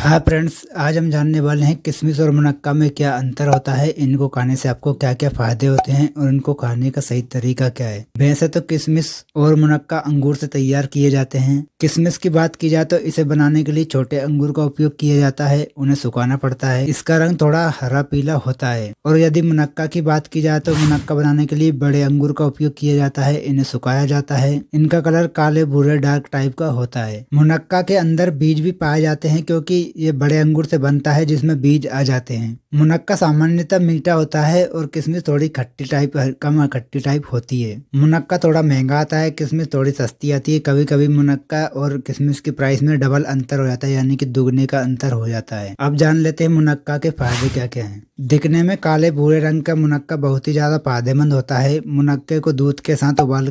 hi friends आज हम जानने वाले हैं किशमिश और मुनक्का में क्या अंतर होता है इनको खाने से आपको क्या क्या फायदे होते हैं और इनको खाने का सही तरीका क्या है वैसे तो किशमिश और मुनक्का अंगूर से तैयार किए जाते हैं किशमिश की बात की जाए तो इसे बनाने के लिए छोटे अंगूर का उपयोग किया जाता है उन्हें सुखाना पड़ता है इसका रंग थोड़ा हरा पीला होता है और यदि मुनक्का की बात की जाए तो मुनक्का बनाने के लिए बड़े अंगूर का उपयोग किया जाता है इन्हें सुखाया जाता है इनका कलर काले भूरे डार्क टाइप का होता है मुनक्का के अंदर बीज भी पाए जाते हैं क्योंकि ये बड़े अंगूर से बनता है जिसमें बीज आ जाते हैं मुनक्का सामान्यतः मीठा होता है और किशमिश थोड़ी खट्टी टाइप कम खट्टी टाइप होती है मुनक्का थोड़ा महंगा आता है किशमिश थोड़ी सस्ती आती है कभी कभी मुनक्का और किशमिश की प्राइस में डबल अंतर हो जाता है यानी कि दुगने का अंतर हो जाता है अब जान लेते हैं मुनक्का के फायदे क्या क्या है दिखने में काले भूरे रंग का मुनक्का बहुत ही ज्यादा फायदेमंद होता है मुनक्के को दूध के साथ उबाल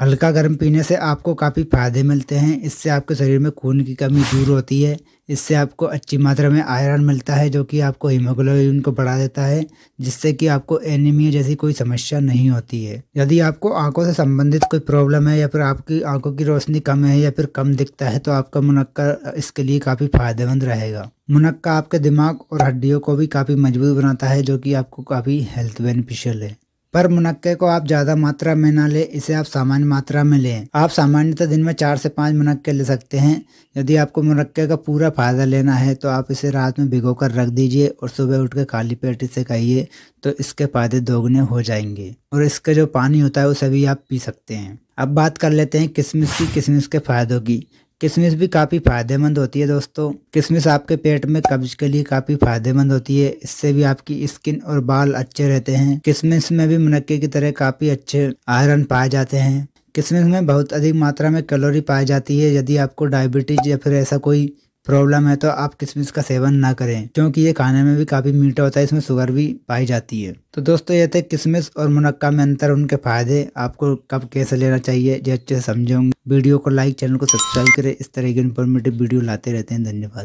हल्का गर्म पीने से आपको काफ़ी फ़ायदे मिलते हैं इससे आपके शरीर में खून की कमी दूर होती है इससे आपको अच्छी मात्रा में आयरन मिलता है जो कि आपको हीमोग्लोबिन को बढ़ा देता है जिससे कि आपको एनीमिया जैसी कोई समस्या नहीं होती है यदि आपको आंखों से संबंधित कोई प्रॉब्लम है या फिर आपकी आंखों की रोशनी कम है या फिर कम दिखता है तो आपका मुनक्का इसके लिए काफ़ी फ़ायदेमंद रहेगा मुनक्का आपके दिमाग और हड्डियों को भी काफ़ी मजबूत बनाता है जो कि आपको काफ़ी हेल्थ बेनिफिशियल है पर मुनक्के को आप ज़्यादा मात्रा में ना लें इसे आप सामान्य मात्रा में लें आप सामान्यतः दिन में चार से पाँच मुनक्के ले सकते हैं यदि आपको मुनक्के का पूरा फ़ायदा लेना है तो आप इसे रात में भिगो कर रख दीजिए और सुबह उठ कर खाली पेट इसे खाइए तो इसके फ़ायदे दोगुने हो जाएंगे और इसका जो पानी होता है उसे भी आप पी सकते हैं अब बात कर लेते हैं किशमिश की किशमिश के फ़ायदों की किशमिश भी काफ़ी फ़ायदेमंद होती है दोस्तों किशमिश आपके पेट में कब्ज के लिए काफ़ी फ़ायदेमंद होती है इससे भी आपकी स्किन और बाल अच्छे रहते हैं किशमिश में भी मुनक्के की तरह काफ़ी अच्छे आयरन पाए जाते हैं किशमिश में बहुत अधिक मात्रा में कैलोरी पाई जाती है यदि आपको डायबिटीज या फिर ऐसा कोई प्रॉब्लम है तो आप किशमिश का सेवन ना करें क्योंकि ये खाने में भी काफ़ी मीठा होता है इसमें शुगर भी पाई जाती है तो दोस्तों ये थे किशमिश और मुनक्का में अंतर उनके फायदे आपको कब कैसे लेना चाहिए जो अच्छे से समझेंगे वीडियो को लाइक चैनल को सब्सक्राइब करें इस तरह की इन्फॉर्मेटिव वीडियो लाते रहते हैं धन्यवाद